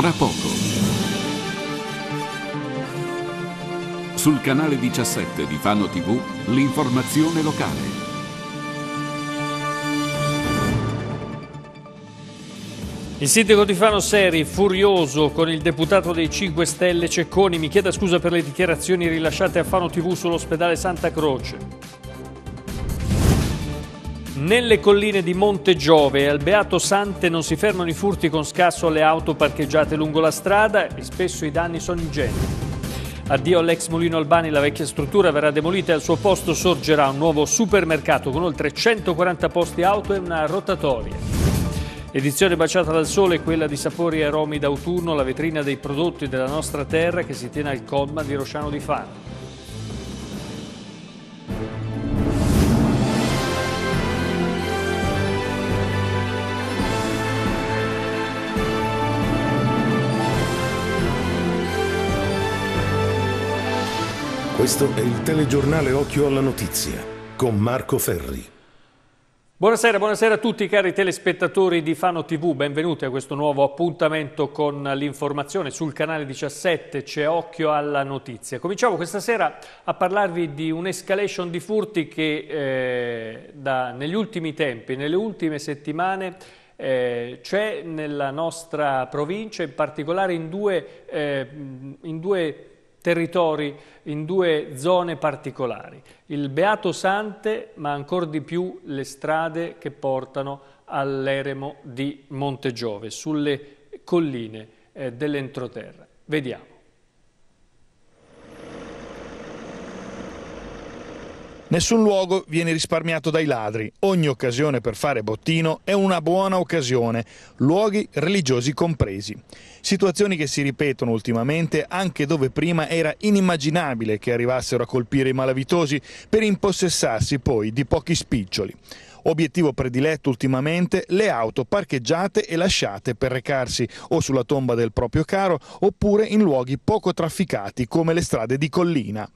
Tra poco. Sul canale 17 di Fano TV, l'informazione locale. Il sindaco di Fano Seri, furioso con il deputato dei 5 Stelle Cecconi, mi chiede scusa per le dichiarazioni rilasciate a Fano TV sull'ospedale Santa Croce. Nelle colline di Monte Giove e al Beato Sante non si fermano i furti con scasso alle auto parcheggiate lungo la strada e spesso i danni sono ingenti. Addio all'ex Mulino Albani, la vecchia struttura verrà demolita e al suo posto sorgerà un nuovo supermercato con oltre 140 posti auto e una rotatoria. Edizione baciata dal sole, quella di sapori e aromi d'autunno, la vetrina dei prodotti della nostra terra che si tiene al Colma di Rosciano di Fano. Questo è il telegiornale Occhio alla Notizia con Marco Ferri. Buonasera, buonasera a tutti cari telespettatori di Fano TV, benvenuti a questo nuovo appuntamento con l'informazione sul canale 17 c'è Occhio alla Notizia. Cominciamo questa sera a parlarvi di un'escalation di furti che eh, da, negli ultimi tempi, nelle ultime settimane eh, c'è nella nostra provincia, in particolare in due, eh, in due territori in due zone particolari, il Beato Sante ma ancora di più le strade che portano all'eremo di Montegiove, sulle colline eh, dell'entroterra. Vediamo. Nessun luogo viene risparmiato dai ladri, ogni occasione per fare bottino è una buona occasione, luoghi religiosi compresi. Situazioni che si ripetono ultimamente anche dove prima era inimmaginabile che arrivassero a colpire i malavitosi per impossessarsi poi di pochi spiccioli. Obiettivo prediletto ultimamente le auto parcheggiate e lasciate per recarsi o sulla tomba del proprio caro oppure in luoghi poco trafficati come le strade di collina.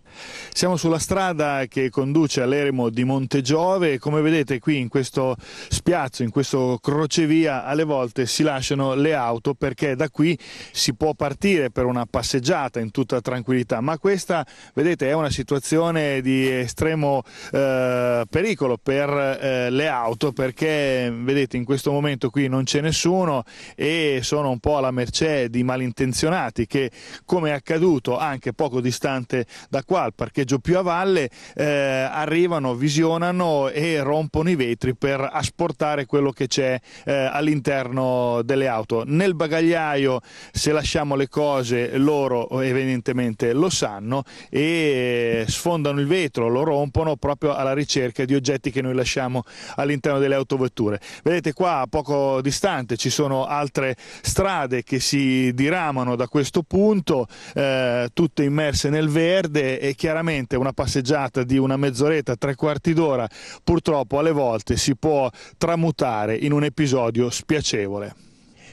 Siamo sulla strada che conduce all'eremo di Montegiove e come vedete qui in questo spiazzo, in questo crocevia, alle volte si lasciano le auto perché da qui si può partire per una passeggiata in tutta tranquillità, ma questa vedete è una situazione di estremo eh, pericolo per eh, le auto perché vedete in questo momento qui non c'è nessuno e sono un po' alla mercé di malintenzionati che come è accaduto anche poco distante da qua al parcheggio più a valle eh, arrivano, visionano e rompono i vetri per asportare quello che c'è eh, all'interno delle auto. Nel bagagliaio se lasciamo le cose loro evidentemente lo sanno e sfondano il vetro, lo rompono proprio alla ricerca di oggetti che noi lasciamo all'interno delle autovetture. Vedete qua a poco distante ci sono altre strade che si diramano da questo punto, eh, tutte immerse nel verde e chiaramente una passeggiata di una mezz'oretta, tre quarti d'ora purtroppo alle volte si può tramutare in un episodio spiacevole.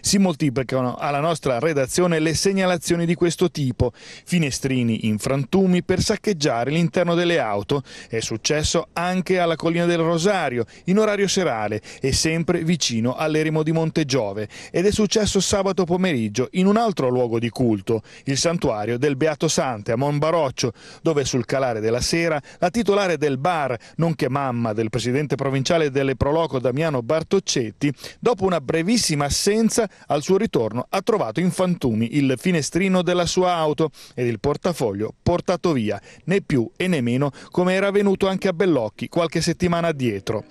Si moltiplicano alla nostra redazione le segnalazioni di questo tipo, finestrini in frantumi per saccheggiare l'interno delle auto. È successo anche alla Collina del Rosario, in orario serale e sempre vicino all'eremo di Monte Giove. Ed è successo sabato pomeriggio in un altro luogo di culto, il santuario del Beato Sante a Monbaroccio, dove sul calare della sera la titolare del bar, nonché mamma del presidente provinciale delle Proloco Damiano Bartoccetti, dopo una brevissima assenza al suo ritorno ha trovato in fantumi il finestrino della sua auto ed il portafoglio portato via, né più e né meno come era avvenuto anche a Bellocchi qualche settimana addietro.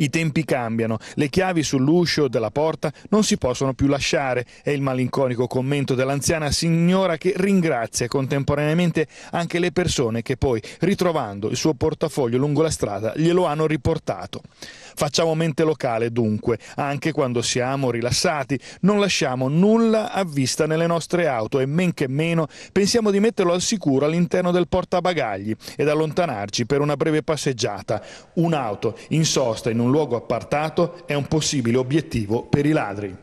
I tempi cambiano, le chiavi sull'uscio della porta non si possono più lasciare, è il malinconico commento dell'anziana signora che ringrazia contemporaneamente anche le persone che poi, ritrovando il suo portafoglio lungo la strada, glielo hanno riportato. Facciamo mente locale dunque, anche quando siamo rilassati, non lasciamo nulla a vista nelle nostre auto e men che meno pensiamo di metterlo al sicuro all'interno del portabagagli ed allontanarci per una breve passeggiata. Un'auto in sosta in un luogo appartato è un possibile obiettivo per i ladri.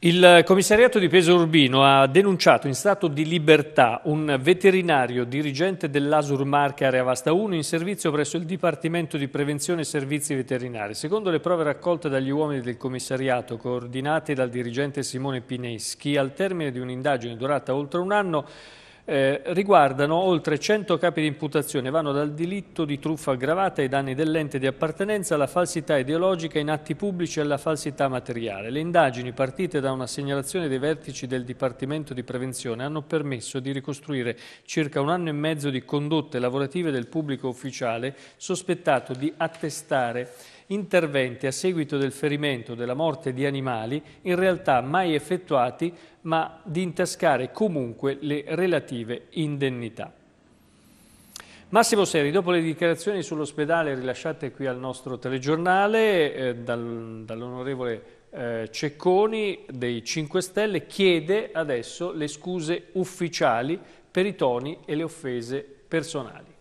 Il commissariato di Peso Urbino ha denunciato in stato di libertà un veterinario dirigente dell'Asur Marche Area Vasta 1 in servizio presso il Dipartimento di Prevenzione e Servizi Veterinari. Secondo le prove raccolte dagli uomini del commissariato, coordinate dal dirigente Simone Pineschi, al termine di un'indagine durata oltre un anno, eh, riguardano oltre 100 capi di imputazione, vanno dal delitto di truffa aggravata ai danni dell'ente di appartenenza alla falsità ideologica in atti pubblici e alla falsità materiale. Le indagini partite da una segnalazione dei vertici del Dipartimento di Prevenzione hanno permesso di ricostruire circa un anno e mezzo di condotte lavorative del pubblico ufficiale sospettato di attestare interventi a seguito del ferimento o della morte di animali in realtà mai effettuati, ma di intascare comunque le relative indennità. Massimo Seri, dopo le dichiarazioni sull'ospedale rilasciate qui al nostro telegiornale eh, dal, dall'onorevole eh, Cecconi dei 5 Stelle, chiede adesso le scuse ufficiali per i toni e le offese personali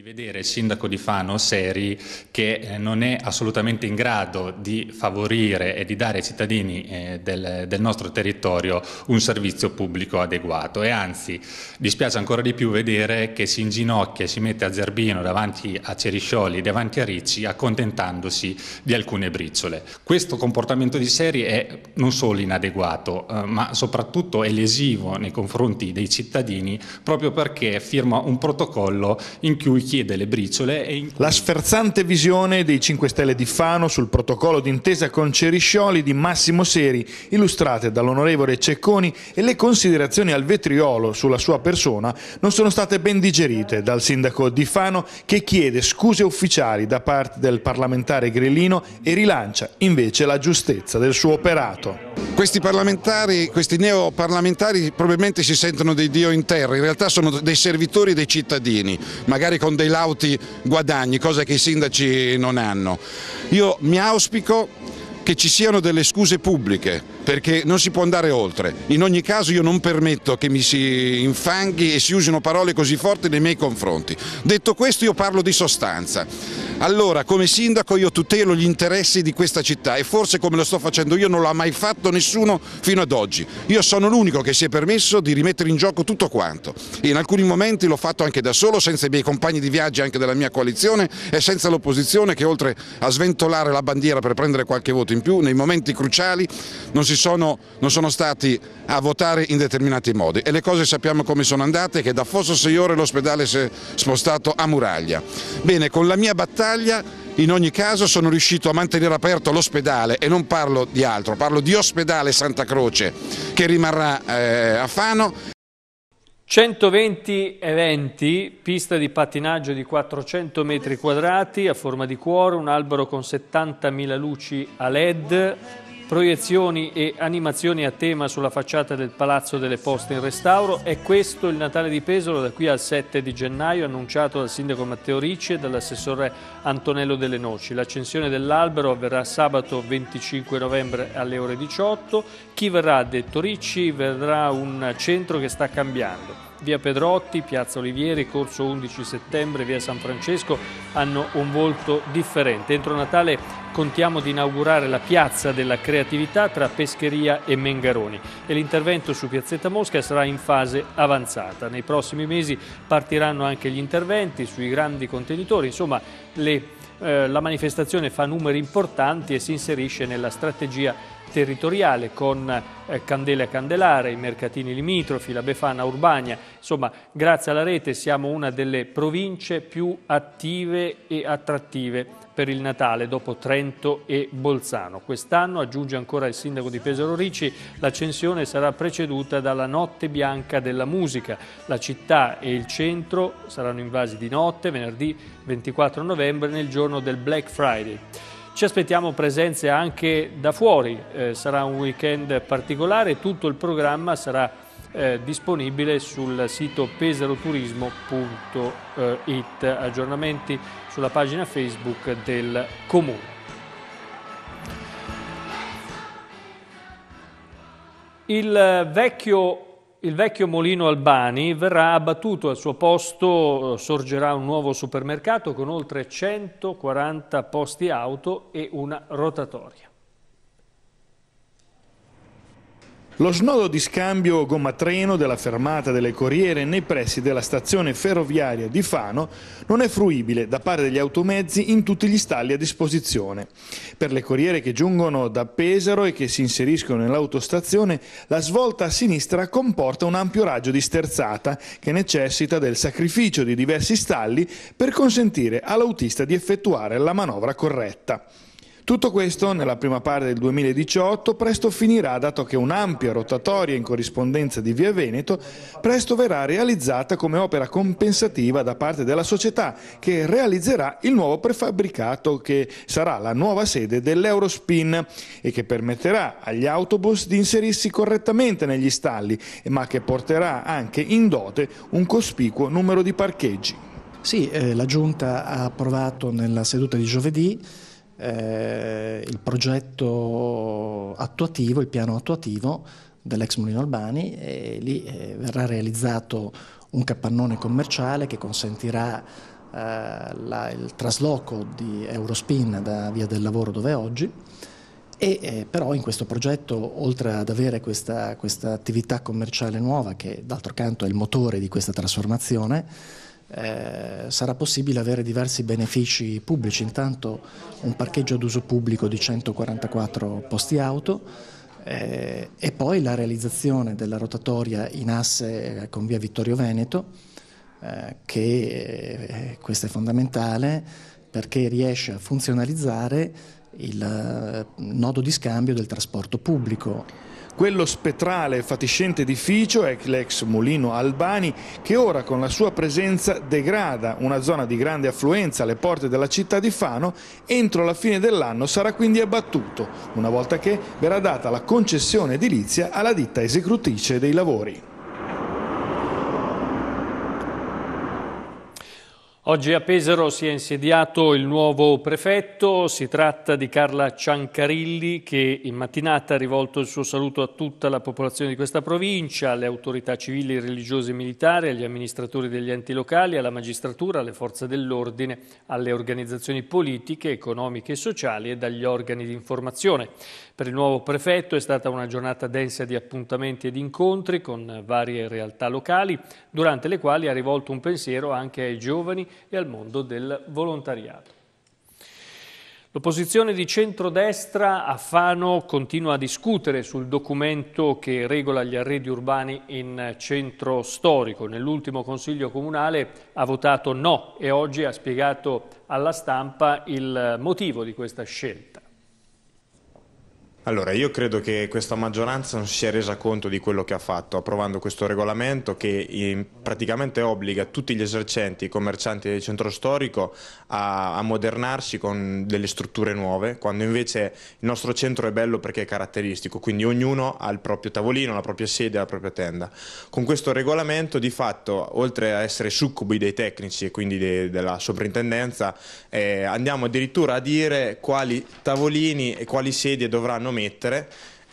di vedere il sindaco di Fano Seri che eh, non è assolutamente in grado di favorire e di dare ai cittadini eh, del, del, nostro territorio un servizio pubblico adeguato e anzi dispiace ancora di più vedere che si inginocchia e si mette a Zerbino davanti a Ceriscioli, davanti a Ricci accontentandosi di alcune briciole. Questo comportamento di Seri è non solo inadeguato eh, ma soprattutto è lesivo nei confronti dei cittadini proprio perché firma un protocollo in cui chiede le briciole. In... La sferzante visione dei 5 Stelle di Fano sul protocollo d'intesa con Ceriscioli di Massimo Seri, illustrate dall'onorevole Cecconi e le considerazioni al vetriolo sulla sua persona, non sono state ben digerite dal sindaco di Fano che chiede scuse ufficiali da parte del parlamentare grillino e rilancia invece la giustezza del suo operato. Questi parlamentari, questi neoparlamentari probabilmente si sentono dei dio in terra, in realtà sono dei servitori dei cittadini, magari con dei lauti guadagni, cosa che i sindaci non hanno. Io mi auspico che ci siano delle scuse pubbliche perché non si può andare oltre. In ogni caso io non permetto che mi si infanghi e si usino parole così forti nei miei confronti. Detto questo io parlo di sostanza. Allora, come sindaco io tutelo gli interessi di questa città e forse come lo sto facendo io non l'ha mai fatto nessuno fino ad oggi. Io sono l'unico che si è permesso di rimettere in gioco tutto quanto e in alcuni momenti l'ho fatto anche da solo, senza i miei compagni di viaggio anche della mia coalizione e senza l'opposizione che oltre a sventolare la bandiera per prendere qualche voto in più, nei momenti cruciali non si sono, non sono stati a votare in determinati modi e le cose sappiamo come sono andate che da Fosso Seiore l'ospedale si è spostato a Muraglia. Bene, con la mia battaglia in ogni caso sono riuscito a mantenere aperto l'ospedale e non parlo di altro, parlo di ospedale Santa Croce che rimarrà eh, a Fano. 120 eventi, pista di pattinaggio di 400 metri quadrati a forma di cuore, un albero con 70.000 luci a led, proiezioni e animazioni a tema sulla facciata del Palazzo delle Poste in restauro. È questo il Natale di Pesaro da qui al 7 di gennaio, annunciato dal sindaco Matteo Ricci e dall'assessore Antonello Delle Noci. L'accensione dell'albero avverrà sabato 25 novembre alle ore 18. Chi verrà, ha detto Ricci, verrà un centro che sta cambiando Via Pedrotti, Piazza Olivieri, Corso 11 Settembre, Via San Francesco hanno un volto differente. Entro Natale contiamo di inaugurare la Piazza della Creatività tra Pescheria e Mengaroni e l'intervento su Piazzetta Mosca sarà in fase avanzata. Nei prossimi mesi partiranno anche gli interventi sui grandi contenitori, insomma le, eh, la manifestazione fa numeri importanti e si inserisce nella strategia territoriale con eh, Candele a Candelare, i mercatini limitrofi, la Befana Urbania. Insomma, grazie alla rete siamo una delle province più attive e attrattive per il Natale dopo Trento e Bolzano. Quest'anno, aggiunge ancora il sindaco di Pesaro Ricci, l'accensione sarà preceduta dalla Notte Bianca della Musica. La città e il centro saranno invasi di notte venerdì 24 novembre nel giorno del Black Friday ci aspettiamo presenze anche da fuori, eh, sarà un weekend particolare, tutto il programma sarà eh, disponibile sul sito pesaroturismo.it, aggiornamenti sulla pagina Facebook del Comune. Il vecchio il vecchio molino Albani verrà abbattuto, al suo posto eh, sorgerà un nuovo supermercato con oltre 140 posti auto e una rotatoria. Lo snodo di scambio gomma-treno della fermata delle Corriere nei pressi della stazione ferroviaria di Fano non è fruibile da parte degli automezzi in tutti gli stalli a disposizione. Per le Corriere che giungono da Pesaro e che si inseriscono nell'autostazione, la svolta a sinistra comporta un ampio raggio di sterzata che necessita del sacrificio di diversi stalli per consentire all'autista di effettuare la manovra corretta. Tutto questo nella prima parte del 2018 presto finirà dato che un'ampia rotatoria in corrispondenza di Via Veneto presto verrà realizzata come opera compensativa da parte della società che realizzerà il nuovo prefabbricato che sarà la nuova sede dell'Eurospin e che permetterà agli autobus di inserirsi correttamente negli stalli ma che porterà anche in dote un cospicuo numero di parcheggi. Sì, eh, la Giunta ha approvato nella seduta di giovedì eh, il progetto attuativo, il piano attuativo dell'ex Mulino Albani e lì eh, verrà realizzato un capannone commerciale che consentirà eh, la, il trasloco di Eurospin da Via del Lavoro dove è oggi e eh, però in questo progetto oltre ad avere questa, questa attività commerciale nuova che d'altro canto è il motore di questa trasformazione eh, sarà possibile avere diversi benefici pubblici, intanto un parcheggio ad uso pubblico di 144 posti auto eh, e poi la realizzazione della rotatoria in asse eh, con via Vittorio Veneto, eh, che eh, questo è fondamentale perché riesce a funzionalizzare il nodo di scambio del trasporto pubblico. Quello spettrale e fatiscente edificio è l'ex mulino Albani che ora con la sua presenza degrada una zona di grande affluenza alle porte della città di Fano, entro la fine dell'anno sarà quindi abbattuto, una volta che verrà data la concessione edilizia alla ditta esecutrice dei lavori. Oggi a Pesaro si è insediato il nuovo prefetto, si tratta di Carla Ciancarilli che in mattinata ha rivolto il suo saluto a tutta la popolazione di questa provincia, alle autorità civili, religiose e militari, agli amministratori degli enti locali, alla magistratura, alle forze dell'ordine, alle organizzazioni politiche, economiche e sociali e dagli organi di informazione. Per il nuovo prefetto è stata una giornata densa di appuntamenti ed incontri con varie realtà locali, durante le quali ha rivolto un pensiero anche ai giovani e al mondo del volontariato. L'opposizione di centrodestra a Fano continua a discutere sul documento che regola gli arredi urbani in centro storico. Nell'ultimo Consiglio Comunale ha votato no e oggi ha spiegato alla stampa il motivo di questa scelta. Allora, io credo che questa maggioranza non si sia resa conto di quello che ha fatto, approvando questo regolamento che praticamente obbliga tutti gli esercenti, i commercianti del centro storico a, a modernarsi con delle strutture nuove, quando invece il nostro centro è bello perché è caratteristico, quindi ognuno ha il proprio tavolino, la propria sede, la propria tenda. Con questo regolamento di fatto, oltre a essere succubi dei tecnici e quindi de, della sovrintendenza, eh, andiamo addirittura a dire quali tavolini e quali sedie dovranno mettere mettere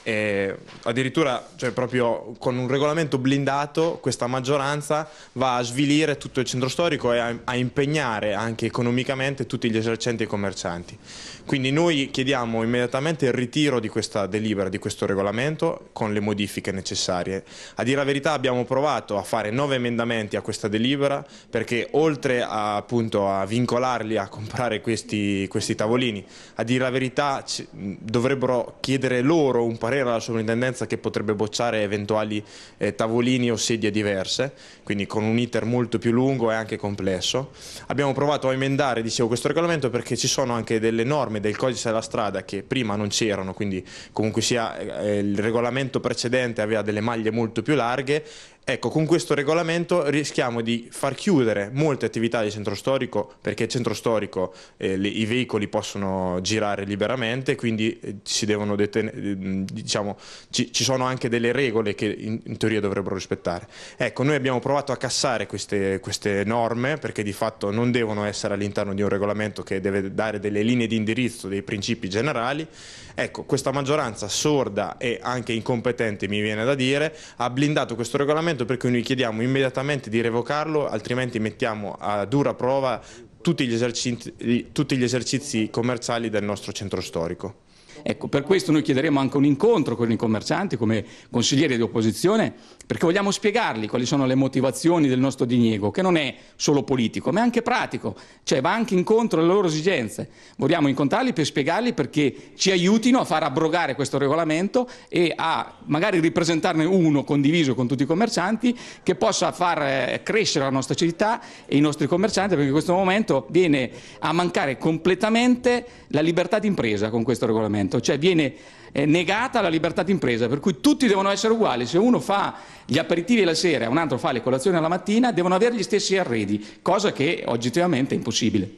e addirittura, cioè, proprio con un regolamento blindato, questa maggioranza va a svilire tutto il centro storico e a, a impegnare anche economicamente tutti gli esercenti e i commercianti. Quindi noi chiediamo immediatamente il ritiro di questa delibera, di questo regolamento, con le modifiche necessarie. A dire la verità abbiamo provato a fare nove emendamenti a questa delibera, perché oltre a, appunto, a vincolarli a comprare questi, questi tavolini, a dire la verità dovrebbero chiedere loro un parere parere alla sovrintendenza che potrebbe bocciare eventuali eh, tavolini o sedie diverse, quindi con un iter molto più lungo e anche complesso. Abbiamo provato a emendare, dicevo, questo regolamento perché ci sono anche delle norme del codice della strada che prima non c'erano, quindi comunque sia eh, eh il regolamento precedente aveva delle maglie molto più larghe Ecco, con questo regolamento rischiamo di far chiudere molte attività di centro storico, perché il centro storico eh, le, i veicoli possono girare liberamente, quindi eh, si devono detenere, eh, diciamo, ci, ci, sono anche delle regole che in, in, teoria dovrebbero rispettare. Ecco, noi abbiamo provato a cassare queste, queste norme, perché di fatto non devono essere all'interno di un regolamento che deve dare delle linee di indirizzo, dei principi generali, Ecco, questa maggioranza sorda e anche incompetente, mi viene da dire, ha blindato questo regolamento per cui noi chiediamo immediatamente di revocarlo, altrimenti mettiamo a dura prova tutti gli esercizi, tutti gli esercizi commerciali del nostro centro storico. Ecco, per questo noi chiederemo anche un incontro con i commercianti come consiglieri di opposizione, perché vogliamo spiegargli quali sono le motivazioni del nostro diniego, che non è solo politico, ma è anche pratico, cioè va anche incontro alle loro esigenze. Vogliamo incontrarli per spiegargli perché ci aiutino a far abrogare questo regolamento e a magari ripresentarne uno condiviso con tutti i commercianti che possa far eh, crescere la nostra città e i nostri commercianti, perché in questo momento viene a mancare completamente la libertà d'impresa con questo regolamento appunto, cioè viene eh, negata la libertà d'impresa, per cui tutti devono essere uguali, se uno fa gli aperitivi la sera e un altro fa le colazioni alla mattina, devono avere gli stessi arredi, cosa che oggettivamente è impossibile.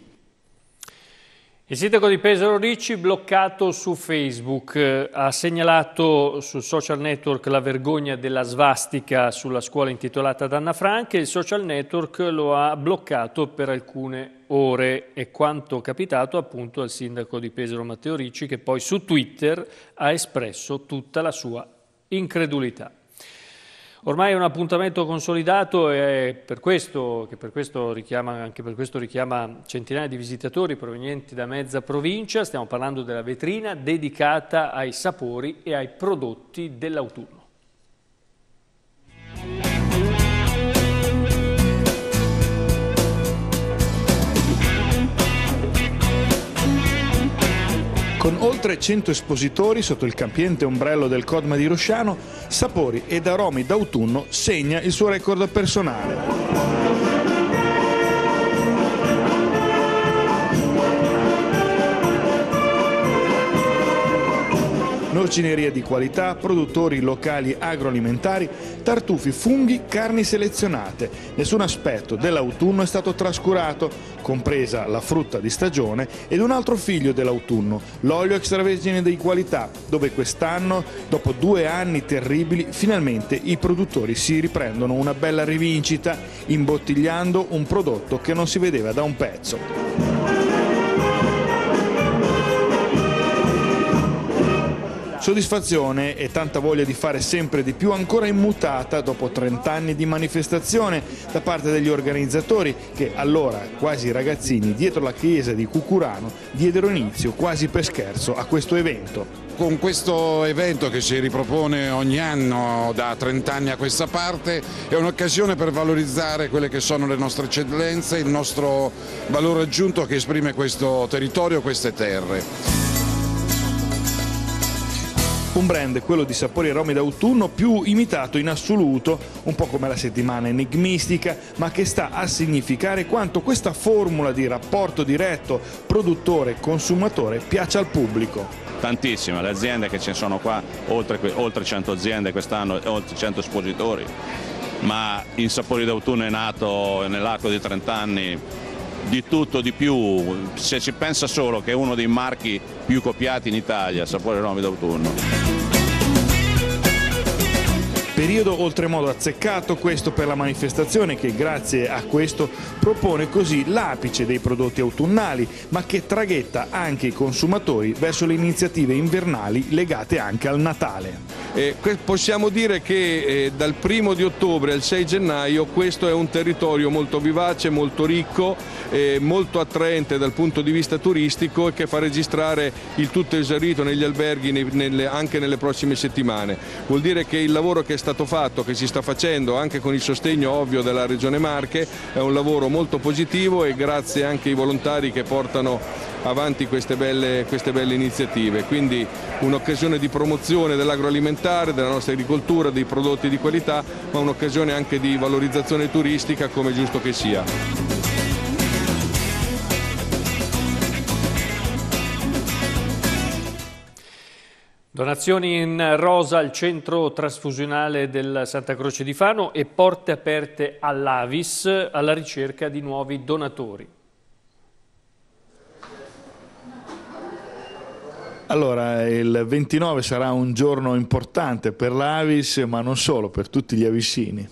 Il sindaco di Pesaro Ricci bloccato su Facebook eh, ha segnalato sul social network la vergogna della svastica sulla scuola intitolata ad Anna Frank e il social network lo ha bloccato per alcune ore e quanto capitato appunto al sindaco di Pesaro Matteo Ricci che poi su Twitter ha espresso tutta la sua incredulità. Ormai è un appuntamento consolidato e per questo, per questo richiama, anche per questo richiama centinaia di visitatori provenienti da mezza provincia. Stiamo parlando della vetrina dedicata ai sapori e ai prodotti dell'autunno. Con oltre 100 espositori sotto il campiente ombrello del Codma di Rosciano, sapori ed aromi d'autunno segna il suo record personale. norcineria di qualità, produttori locali agroalimentari, tartufi, funghi, carni selezionate. Nessun aspetto dell'autunno è stato trascurato, compresa la frutta di stagione ed un altro figlio dell'autunno, l'olio extravergine di qualità, dove quest'anno, dopo due anni terribili, finalmente i produttori si riprendono una bella rivincita, imbottigliando un prodotto che non si vedeva da un pezzo. Soddisfazione e tanta voglia di fare sempre di più ancora immutata dopo 30 anni di manifestazione da parte degli organizzatori che allora, quasi ragazzini, dietro la chiesa di Cucurano diedero inizio quasi per scherzo a questo evento con questo evento che si ripropone ogni anno da 30 anni a questa parte è un'occasione per valorizzare quelle che sono le nostre eccellenze, il nostro valore aggiunto che esprime questo territorio, queste terre un brand, quello di sapori e aromi d'autunno, più imitato in assoluto, un po' come la settimana enigmistica, ma che sta a significare quanto questa formula di rapporto diretto produttore-consumatore piace al pubblico tantissime, le aziende che ci sono qua, oltre, oltre 100 aziende quest'anno, oltre 100 espositori, ma in Sapori d'autunno è nato nell'arco di 30 anni di tutto, di più, se ci pensa solo che è uno dei marchi più copiati in Italia, Sapori Romi d'autunno. Periodo oltremodo azzeccato questo per la manifestazione che grazie a questo propone così l'apice dei prodotti autunnali ma che traghetta anche i consumatori verso le iniziative invernali legate anche al Natale. Eh, possiamo dire che eh, dal primo di ottobre al 6 gennaio questo è un territorio molto vivace, molto ricco, eh, molto attraente dal punto di vista turistico e che fa registrare il tutto esaurito negli alberghi nei, nelle, anche nelle prossime settimane. Vuol dire che il lavoro che è stato stato fatto, che si sta facendo anche con il sostegno ovvio della Regione Marche, è un lavoro molto positivo e grazie anche ai volontari che portano avanti queste belle, queste belle iniziative. Quindi un'occasione di promozione dell'agroalimentare, della nostra agricoltura, dei prodotti di qualità, ma un'occasione anche di valorizzazione turistica come giusto che sia. Donazioni in rosa al centro trasfusionale della Santa Croce di Fano e porte aperte all'Avis alla ricerca di nuovi donatori. Allora, il 29 sarà un giorno importante per l'Avis, ma non solo, per tutti gli avissini.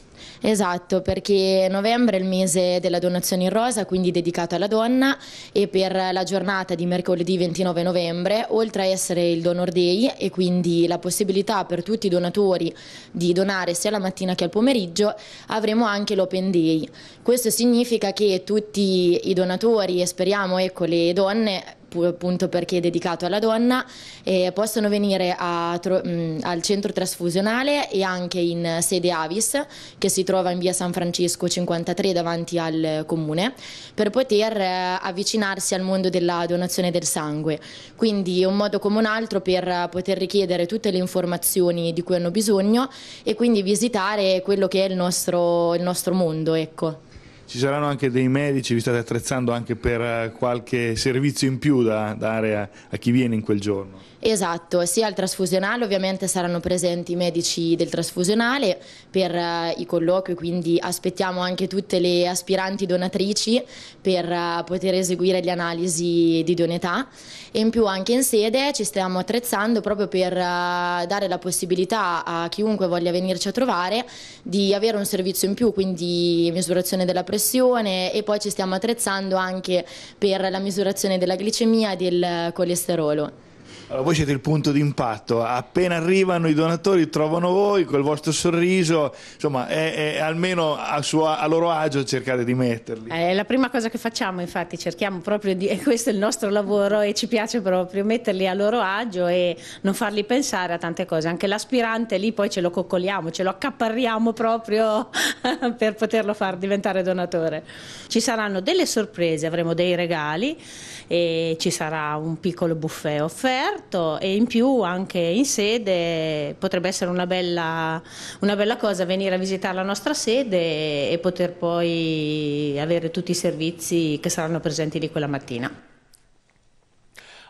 Esatto, perché novembre è il mese della donazione in rosa, quindi dedicato alla donna e per la giornata di mercoledì 29 novembre, oltre a essere il Donor Day e quindi la possibilità per tutti i donatori di donare sia la mattina che al pomeriggio, avremo anche l'Open Day. Questo significa che tutti i donatori e speriamo ecco, le donne appunto perché è dedicato alla donna, eh, possono venire a, mh, mm, al centro trasfusionale e anche in sede Avis che si trova in via San Francesco 53 davanti al comune per poter eh, avvicinarsi al mondo della donazione del sangue. Quindi un modo come un altro per poter richiedere tutte le informazioni di cui hanno bisogno e quindi visitare quello che è il nostro, il nostro mondo. Ecco. Ci saranno anche dei medici, vi state attrezzando anche per eh, qualche servizio in più da dare a, a chi viene in quel giorno? Esatto, sia al trasfusionale ovviamente saranno presenti i medici del trasfusionale per uh, i colloqui, quindi aspettiamo anche tutte le aspiranti donatrici per uh, poter eseguire le analisi di idoneità e in più anche in sede ci stiamo attrezzando proprio per uh, dare la possibilità a chiunque voglia venirci a trovare di avere un servizio in più, quindi misurazione della pressione e poi ci stiamo attrezzando anche per la misurazione della glicemia e del colesterolo. Allora, voi siete il punto di impatto, appena arrivano i donatori trovano voi col vostro sorriso, insomma è, è almeno a, suo, a, loro agio cercare di metterli. È eh, la prima cosa che facciamo infatti, cerchiamo proprio di, questo è il nostro lavoro e ci piace proprio metterli a loro agio e non farli pensare a tante cose, anche l'aspirante lì poi ce lo coccoliamo, ce lo accaparriamo proprio per poterlo far diventare donatore. Ci saranno delle sorprese, avremo dei regali e ci sarà un piccolo buffet offerto certo, e in più anche in sede potrebbe essere una bella, una bella cosa venire a visitare la nostra sede e poter poi avere tutti i servizi che saranno presenti lì quella mattina.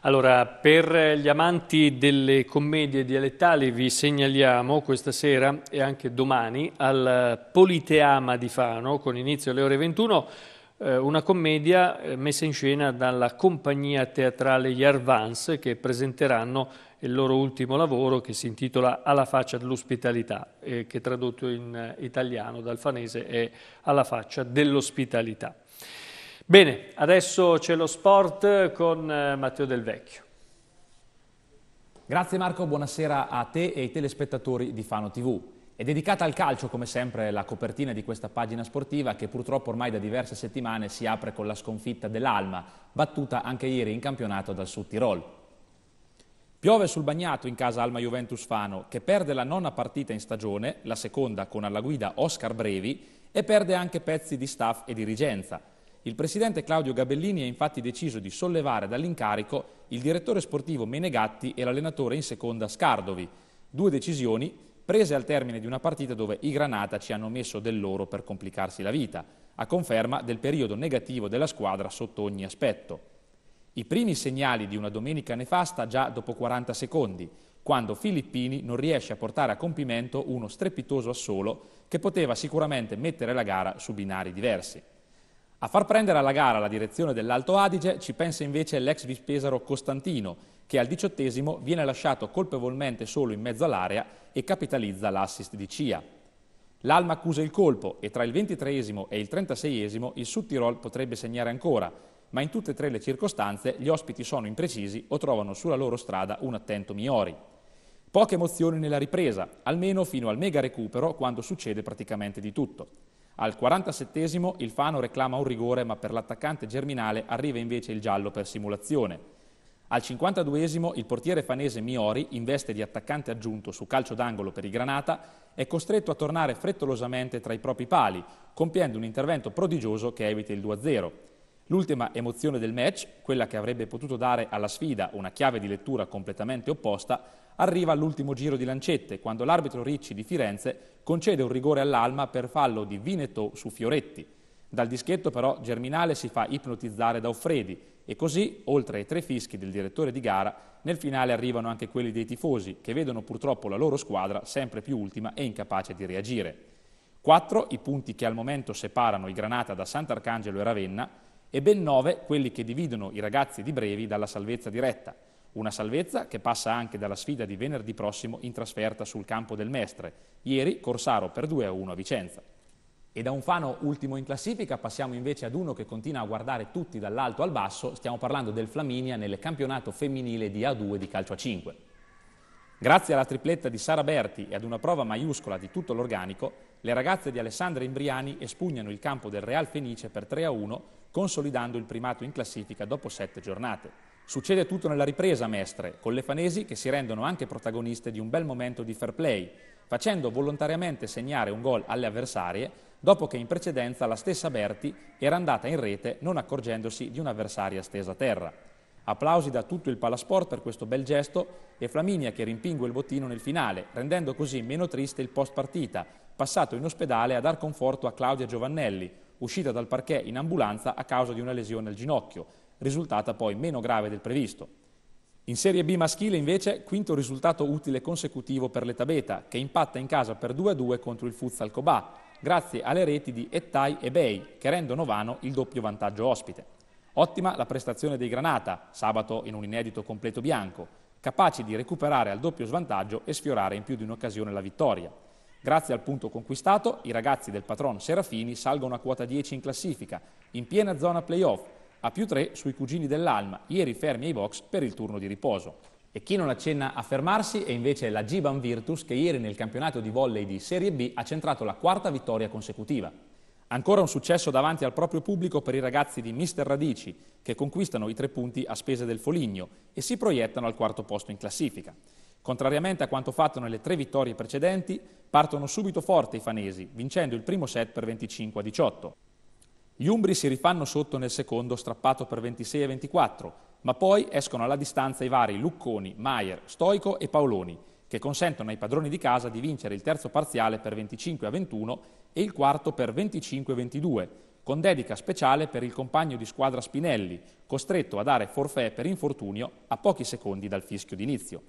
Allora, per gli amanti delle commedie dialettali vi segnaliamo questa sera e anche domani al Politeama di Fano con inizio alle ore 21 eh, una commedia eh, messa in scena dalla compagnia teatrale Yarvans che presenteranno il loro ultimo lavoro che si intitola Alla faccia dell'ospitalità eh, che tradotto in eh, italiano dal fanese è Alla faccia dell'ospitalità. Bene, adesso c'è lo sport con Matteo Del Vecchio. Grazie Marco, buonasera a te e ai telespettatori di Fano TV. È dedicata al calcio, come sempre, la copertina di questa pagina sportiva che purtroppo ormai da diverse settimane si apre con la sconfitta dell'Alma, battuta anche ieri in campionato dal Sud Tirol. Piove sul bagnato in casa Alma Juventus Fano, che perde la nona partita in stagione, la seconda con alla guida Oscar Brevi, e perde anche pezzi di staff e dirigenza. Il presidente Claudio Gabellini ha infatti deciso di sollevare dall'incarico il direttore sportivo Menegatti e l'allenatore in seconda Scardovi, due decisioni prese al termine di una partita dove i Granata ci hanno messo del loro per complicarsi la vita, a conferma del periodo negativo della squadra sotto ogni aspetto. I primi segnali di una domenica nefasta già dopo 40 secondi, quando Filippini non riesce a portare a compimento uno strepitoso assolo che poteva sicuramente mettere la gara su binari diversi. A far prendere alla gara la direzione dell'Alto Adige ci pensa invece l'ex vispesaro Costantino, che al diciottesimo viene lasciato colpevolmente solo in mezzo all'area e capitalizza l'assist di Cia. L'Alma accusa il colpo e tra il ventitreesimo e il trentaseiesimo il Sudtirol potrebbe segnare ancora, ma in tutte e tre le circostanze gli ospiti sono imprecisi o trovano sulla loro strada un attento Miori. Poche emozioni nella ripresa, almeno fino al mega recupero quando succede praticamente di tutto. Al 47 il Fano reclama un rigore ma per l'attaccante Germinale arriva invece il giallo per simulazione. Al 52 il portiere fanese Miori, in veste di attaccante aggiunto su calcio d'angolo per i Granata, è costretto a tornare frettolosamente tra i propri pali, compiendo un intervento prodigioso che evita il 2-0. L'ultima emozione del match, quella che avrebbe potuto dare alla sfida una chiave di lettura completamente opposta, arriva all'ultimo giro di lancette, quando l'arbitro Ricci di Firenze concede un rigore all'Alma per fallo di Vineto su Fioretti. Dal dischetto però Germinale si fa ipnotizzare da Offredi e così, oltre ai tre fischi del direttore di gara, nel finale arrivano anche quelli dei tifosi, che vedono purtroppo la loro squadra sempre più ultima e incapace di reagire. Quattro i punti che al momento separano i Granata da Sant'Arcangelo e Ravenna, e ben nove quelli che dividono i ragazzi di Brevi dalla salvezza diretta, una salvezza che passa anche dalla sfida di venerdì prossimo in trasferta sul campo del Mestre, ieri Corsaro per 2-1 a a Vicenza. E da un fano ultimo in classifica passiamo invece ad uno che continua a guardare tutti dall'alto al basso, stiamo parlando del Flaminia nel campionato femminile di A2 di calcio a 5. Grazie alla tripletta di Sara Berti e ad una prova maiuscola di tutto l'organico, le ragazze di Alessandra Imbriani espugnano il campo del Real Fenice per 3-1, a consolidando il primato in classifica dopo sette giornate. Succede tutto nella ripresa mestre, con le fanesi che si rendono anche protagoniste di un bel momento di fair play, facendo volontariamente segnare un gol alle avversarie, dopo che in precedenza la stessa Berti era andata in rete non accorgendosi di un'avversaria stesa a terra. Applausi da tutto il Palasport per questo bel gesto e Flaminia che rimpingue il bottino nel finale, rendendo così meno triste il post partita, passato in ospedale a dar conforto a Claudia Giovannelli, uscita dal parquet in ambulanza a causa di una lesione al ginocchio, risultata poi meno grave del previsto. In Serie B maschile invece, quinto risultato utile consecutivo per l'Etabeta, che impatta in casa per 2-2 contro il Futsal Cobà, grazie alle reti di Ettai e Bei, che rendono vano il doppio vantaggio ospite. Ottima la prestazione dei Granata, sabato in un inedito completo bianco, capaci di recuperare al doppio svantaggio e sfiorare in più di un'occasione la vittoria. Grazie al punto conquistato, i ragazzi del patron Serafini salgono a quota 10 in classifica, in piena zona playoff, a più 3 sui cugini dell'Alma, ieri fermi ai box per il turno di riposo. E chi non accenna a fermarsi è invece la Giban Virtus che ieri nel campionato di volley di Serie B ha centrato la quarta vittoria consecutiva. Ancora un successo davanti al proprio pubblico per i ragazzi di Mister Radici, che conquistano i tre punti a spese del Foligno e si proiettano al quarto posto in classifica. Contrariamente a quanto fatto nelle tre vittorie precedenti, partono subito forte i fanesi, vincendo il primo set per 25 a 18. Gli Umbri si rifanno sotto nel secondo, strappato per 26 a 24, ma poi escono alla distanza i vari Lucconi, Maier, Stoico e Paoloni, che consentono ai padroni di casa di vincere il terzo parziale per 25 a 21 e il quarto per 25-22, con dedica speciale per il compagno di squadra Spinelli, costretto a dare forfè per infortunio a pochi secondi dal fischio d'inizio.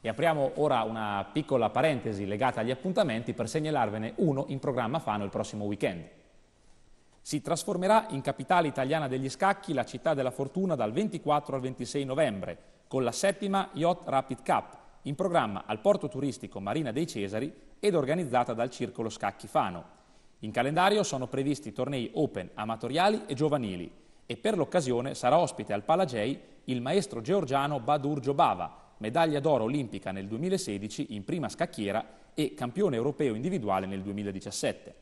E apriamo ora una piccola parentesi legata agli appuntamenti per segnalarvene uno in programma Fano il prossimo weekend. Si trasformerà in capitale italiana degli scacchi la città della fortuna dal 24 al 26 novembre con la settima Yacht Rapid Cup in programma al porto turistico Marina dei Cesari ed organizzata dal Circolo Scacchi Fano. In calendario sono previsti tornei open, amatoriali e giovanili e per l'occasione sarà ospite al Palagei il maestro georgiano Badur Giobava, medaglia d'oro olimpica nel 2016 in prima scacchiera e campione europeo individuale nel 2017.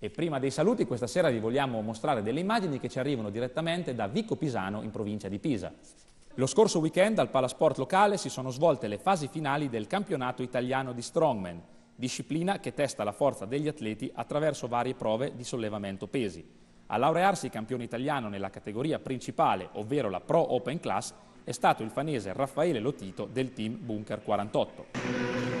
E prima dei saluti questa sera vi vogliamo mostrare delle immagini che ci arrivano direttamente da Vico Pisano in provincia di Pisa. Lo scorso weekend al Palasport locale si sono svolte le fasi finali del campionato italiano di Strongman, disciplina che testa la forza degli atleti attraverso varie prove di sollevamento pesi. A laurearsi campione italiano nella categoria principale, ovvero la Pro Open Class, è stato il fanese Raffaele Lotito del team Bunker 48.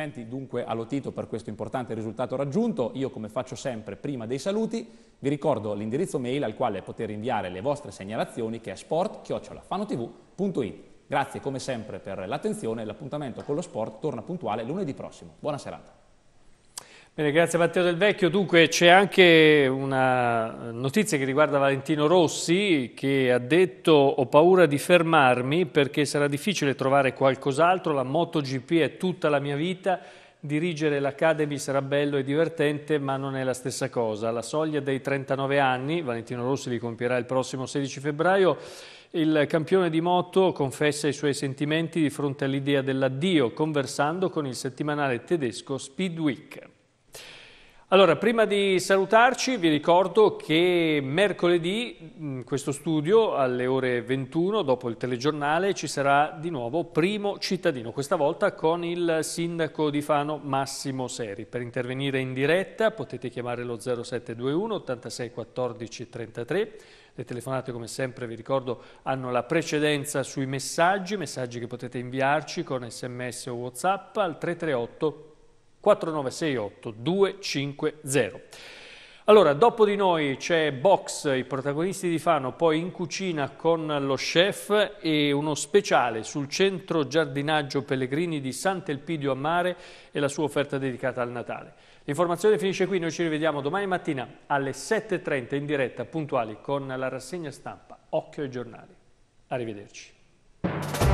Complimenti dunque a Lotito per questo importante risultato raggiunto. Io come faccio sempre prima dei saluti vi ricordo l'indirizzo mail al quale poter inviare le vostre segnalazioni che è sport-fanotv.it. Grazie come sempre per l'attenzione, l'appuntamento con lo sport torna puntuale lunedì prossimo. Buona serata. Bene, grazie Matteo Del Vecchio. Dunque c'è anche una notizia che riguarda Valentino Rossi che ha detto ho paura di fermarmi perché sarà difficile trovare qualcos'altro, la MotoGP è tutta la mia vita, dirigere l'Academy sarà bello e divertente ma non è la stessa cosa. Alla soglia dei 39 anni, Valentino Rossi li compierà il prossimo 16 febbraio, il campione di moto confessa i suoi sentimenti di fronte all'idea dell'addio conversando con il settimanale tedesco Speedweek. Allora, prima di salutarci vi ricordo che mercoledì in mm, questo studio alle ore 21 dopo il telegiornale ci sarà di nuovo Primo Cittadino, questa volta con il sindaco di Fano Massimo Seri. Per intervenire in diretta potete chiamare lo 0721 86 14 33 le telefonate, come sempre, vi ricordo, hanno la precedenza sui messaggi, messaggi che potete inviarci con sms o whatsapp al 338 4968 250. Allora, dopo di noi c'è Box, i protagonisti di Fano, poi in cucina con lo chef e uno speciale sul centro giardinaggio Pellegrini di Sant'Elpidio a Mare e la sua offerta dedicata al Natale. L'informazione finisce qui, noi ci rivediamo domani mattina alle 7.30 in diretta puntuali con la rassegna stampa Occhio ai giornali. Arrivederci.